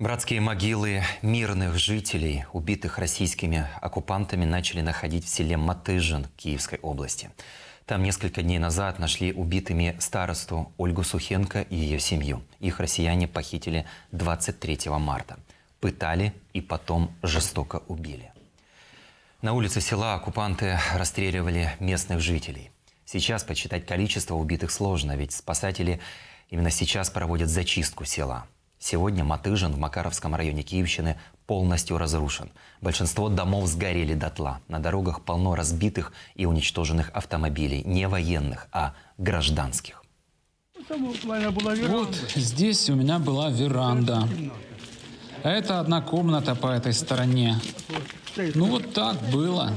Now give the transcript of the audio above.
Братские могилы мирных жителей, убитых российскими оккупантами, начали находить в селе Матыжин Киевской области. Там несколько дней назад нашли убитыми старосту Ольгу Сухенко и ее семью. Их россияне похитили 23 марта. Пытали и потом жестоко убили. На улице села оккупанты расстреливали местных жителей. Сейчас подсчитать количество убитых сложно, ведь спасатели именно сейчас проводят зачистку села – Сегодня Матыжин в Макаровском районе Киевщины полностью разрушен. Большинство домов сгорели дотла. На дорогах полно разбитых и уничтоженных автомобилей. Не военных, а гражданских. Вот здесь у меня была веранда. Это одна комната по этой стороне. Ну вот так было.